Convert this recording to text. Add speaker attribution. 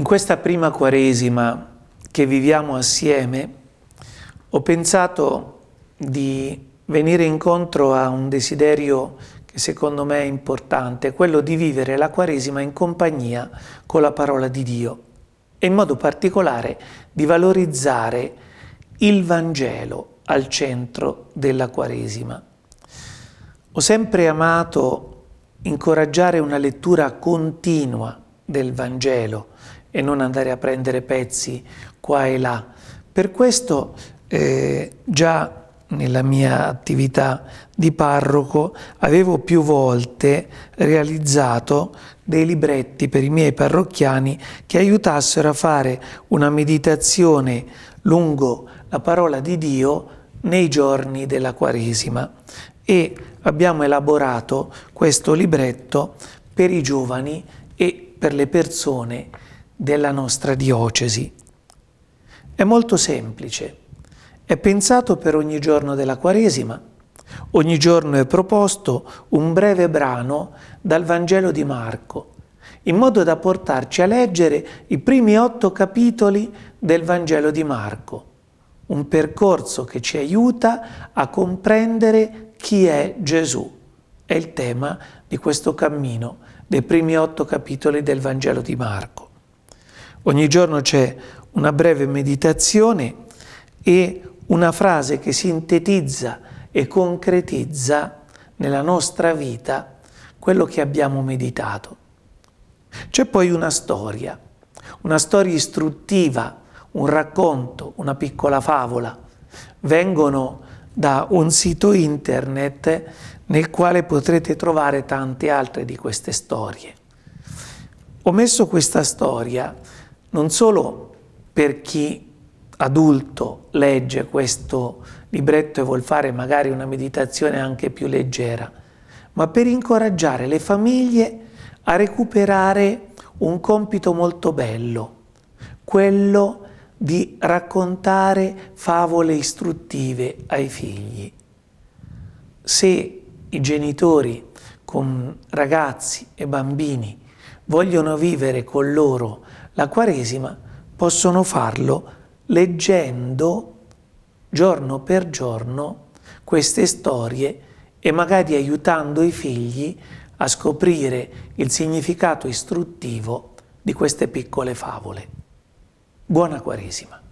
Speaker 1: In questa prima Quaresima che viviamo assieme ho pensato di venire incontro a un desiderio che secondo me è importante, quello di vivere la Quaresima in compagnia con la parola di Dio e in modo particolare di valorizzare il Vangelo al centro della Quaresima. Ho sempre amato incoraggiare una lettura continua del Vangelo e non andare a prendere pezzi qua e là. Per questo eh, già nella mia attività di parroco avevo più volte realizzato dei libretti per i miei parrocchiani che aiutassero a fare una meditazione lungo la parola di Dio nei giorni della Quaresima e abbiamo elaborato questo libretto per i giovani e per le persone della nostra diocesi. È molto semplice, è pensato per ogni giorno della Quaresima, ogni giorno è proposto un breve brano dal Vangelo di Marco, in modo da portarci a leggere i primi otto capitoli del Vangelo di Marco, un percorso che ci aiuta a comprendere chi è Gesù. È il tema di questo cammino dei primi otto capitoli del Vangelo di Marco. Ogni giorno c'è una breve meditazione e una frase che sintetizza e concretizza nella nostra vita quello che abbiamo meditato. C'è poi una storia, una storia istruttiva, un racconto, una piccola favola. Vengono da un sito internet nel quale potrete trovare tante altre di queste storie. Ho messo questa storia non solo per chi adulto legge questo libretto e vuol fare magari una meditazione anche più leggera, ma per incoraggiare le famiglie a recuperare un compito molto bello, quello di raccontare favole istruttive ai figli. Se i genitori con ragazzi e bambini vogliono vivere con loro la Quaresima, possono farlo leggendo giorno per giorno queste storie e magari aiutando i figli a scoprire il significato istruttivo di queste piccole favole. Buona Quaresima!